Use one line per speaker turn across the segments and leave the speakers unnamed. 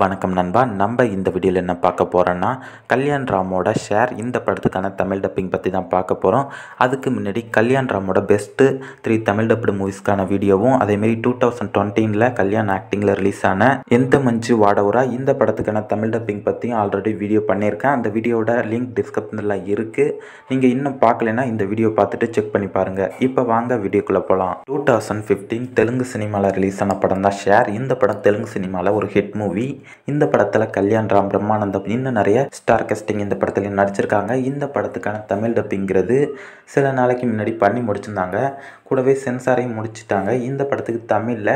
வணக்கம் நண்பா நம்ம இந்த வீடியோவில் என்ன பார்க்க போகிறோன்னா கல்யாண் ராமோட ஷேர் இந்த படத்துக்கான தமிழ் டப்பிங் பற்றி தான் பார்க்க போகிறோம் அதுக்கு முன்னாடி கல்யாண் ராமோட பெஸ்ட்டு த்ரீ தமிழ் டப்டு மூவிஸ்க்கான வீடியோவும் அதேமாரி டூ தௌசண்ட் டுவெண்ட்டீனில் கல்யாண் ஆக்டிங்கில் ரிலீஸ் ஆன எந்த மஞ்சு வாடவுரா இந்த படத்துக்கான தமிழ் டப்பிங் பற்றியும் ஆல்ரெடி வீடியோ பண்ணியிருக்கேன் அந்த வீடியோட லிங்க் டிஸ்கிரிப்ஷனில் இருக்குது நீங்கள் இன்னும் பார்க்கலன்னா இந்த வீடியோ பார்த்துட்டு செக் பண்ணி பாருங்கள் இப்போ வாங்க வீடியோக்குள்ளே போகலாம் டூ தௌசண்ட் ஃபிஃப்டீன் தெலுங்கு சினிமாவில் ரிலீஸ் ஆன படம் தான் ஷேர் இந்த படம் தெலுங்கு சினிமாவில் ஒரு ஹிட் மூவி இந்த படத்தில் கல்யாண் ராம் பிரம்மானந்தம் இன்னும் நிறைய ஸ்டார் கஸ்டிங் இந்த படத்தில் நடிச்சிருக்காங்க இந்த படத்துக்கான தமிழ் டப்பிங்கிறது சில நாளைக்கு முன்னாடி பண்ணி முடிச்சிருந்தாங்க கூடவே சென்சாரையும் முடிச்சுட்டாங்க இந்த படத்துக்கு தமிழில்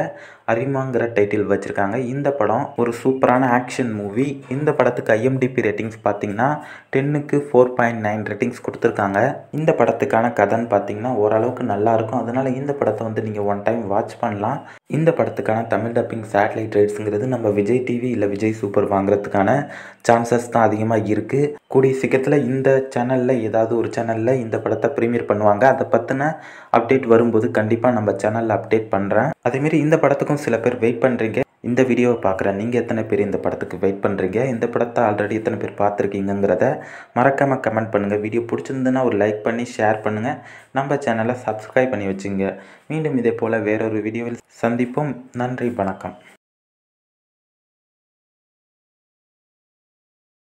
அரிமாங்கிற டைட்டில் வச்சுருக்காங்க இந்த படம் ஒரு சூப்பரான ஆக்ஷன் மூவி இந்த படத்துக்கு ஐஎம்டிபி ரேட்டிங்ஸ் பார்த்தீங்கன்னா டென்னுக்கு ஃபோர் பாயிண்ட் நைன் ரேட்டிங்ஸ் கொடுத்துருக்காங்க இந்த படத்துக்கான கதைன்னு பார்த்தீங்கன்னா ஓரளவுக்கு நல்லாயிருக்கும் அதனால் இந்த படத்தை வந்து நீங்கள் ஒன் டைம் வாட்ச் பண்ணலாம் இந்த படத்துக்கான தமிழ் டப்பிங் சேட்டலைட் ரைட்ஸுங்கிறது நம்ம விஜய் டிவி இல்லை விஜய் சூப்பர் வாங்குறதுக்கான சான்சஸ் தான் அதிகமாக இருக்குது கூடிய சீக்கிரத்தில் இந்த சேனலில் ஏதாவது ஒரு சேனலில் இந்த படத்தை ப்ரீமியர் பண்ணுவாங்க அதை பற்றின அப்டேட் வரும்போது கண்டிப்பாக நம்ம சேனலில் அப்டேட் பண்ணுறேன் அதேமாரி இந்த படத்துக்கும் சில பேர் வெயிட் பண்ணுறீங்க இந்த வீடியோவை பார்க்குற நீங்கள் எத்தனை பேர் இந்த படத்துக்கு வெயிட் பண்ணுறீங்க இந்த படத்தை ஆல்ரெடி எத்தனை பேர் பார்த்துருக்கீங்கிறத மறக்காமல் கமெண்ட் பண்ணுங்கள் வீடியோ பிடிச்சிருந்துன்னா ஒரு லைக் பண்ணி ஷேர் பண்ணுங்கள் நம்ம சேனலை சப்ஸ்கிரைப் பண்ணி வச்சுங்க மீண்டும் இதே போல் வேறொரு வீடியோவில் சந்திப்போம் நன்றி வணக்கம்